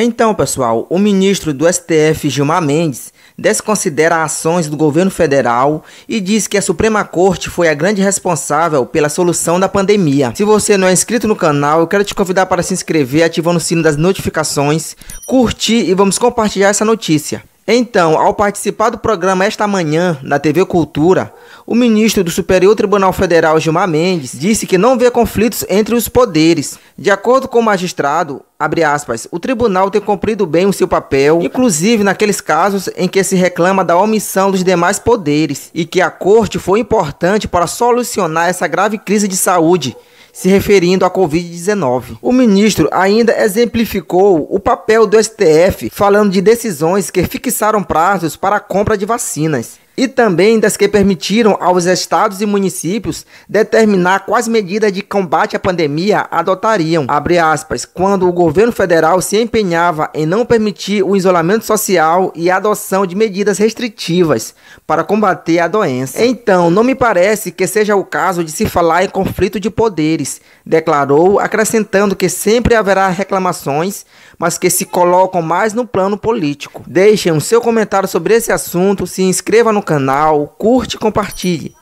Então, pessoal, o ministro do STF, Gilmar Mendes, desconsidera ações do governo federal e diz que a Suprema Corte foi a grande responsável pela solução da pandemia. Se você não é inscrito no canal, eu quero te convidar para se inscrever ativando o sino das notificações, curtir e vamos compartilhar essa notícia. Então, ao participar do programa esta manhã na TV Cultura, o ministro do Superior Tribunal Federal Gilmar Mendes disse que não vê conflitos entre os poderes. De acordo com o magistrado, aspas, o tribunal tem cumprido bem o seu papel, inclusive naqueles casos em que se reclama da omissão dos demais poderes, e que a corte foi importante para solucionar essa grave crise de saúde se referindo à Covid-19. O ministro ainda exemplificou o papel do STF, falando de decisões que fixaram prazos para a compra de vacinas e também das que permitiram aos estados e municípios determinar quais medidas de combate à pandemia adotariam, aspas, quando o governo federal se empenhava em não permitir o isolamento social e a adoção de medidas restritivas para combater a doença. Então, não me parece que seja o caso de se falar em conflito de poderes, declarou, acrescentando que sempre haverá reclamações, mas que se colocam mais no plano político. Deixem o seu comentário sobre esse assunto, se inscreva no canal, curte e compartilhe.